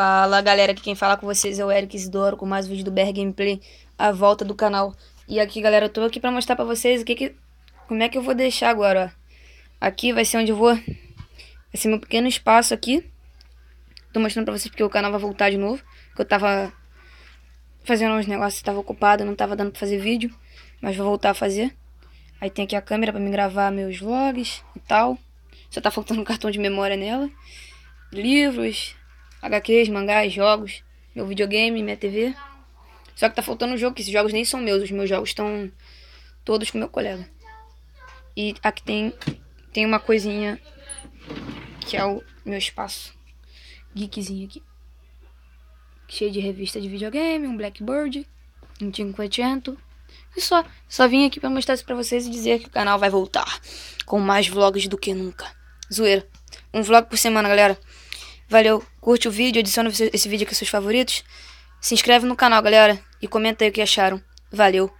Fala galera, aqui quem fala com vocês é o Eric Isidoro com mais vídeo do BR Gameplay, a volta do canal. E aqui galera, eu tô aqui pra mostrar pra vocês o que que, como é que eu vou deixar agora, ó. Aqui vai ser onde eu vou, vai ser meu pequeno espaço aqui. Tô mostrando pra vocês porque o canal vai voltar de novo, que eu tava fazendo uns negócios, tava ocupado, não tava dando pra fazer vídeo, mas vou voltar a fazer. Aí tem aqui a câmera pra me gravar meus vlogs e tal. Só tá faltando um cartão de memória nela. Livros, HQs, mangás, jogos, meu videogame, minha TV. Só que tá faltando um jogo, que esses jogos nem são meus, os meus jogos estão todos com meu colega. E aqui tem, tem uma coisinha que é o meu espaço geekzinho aqui. Cheio de revista de videogame, um Blackbird, um 500. E só, só vim aqui para mostrar isso pra vocês e dizer que o canal vai voltar com mais vlogs do que nunca. Zoeira. Um vlog por semana, galera. Valeu. Curte o vídeo, adiciona esse vídeo aqui aos seus favoritos. Se inscreve no canal, galera, e comenta aí o que acharam. Valeu!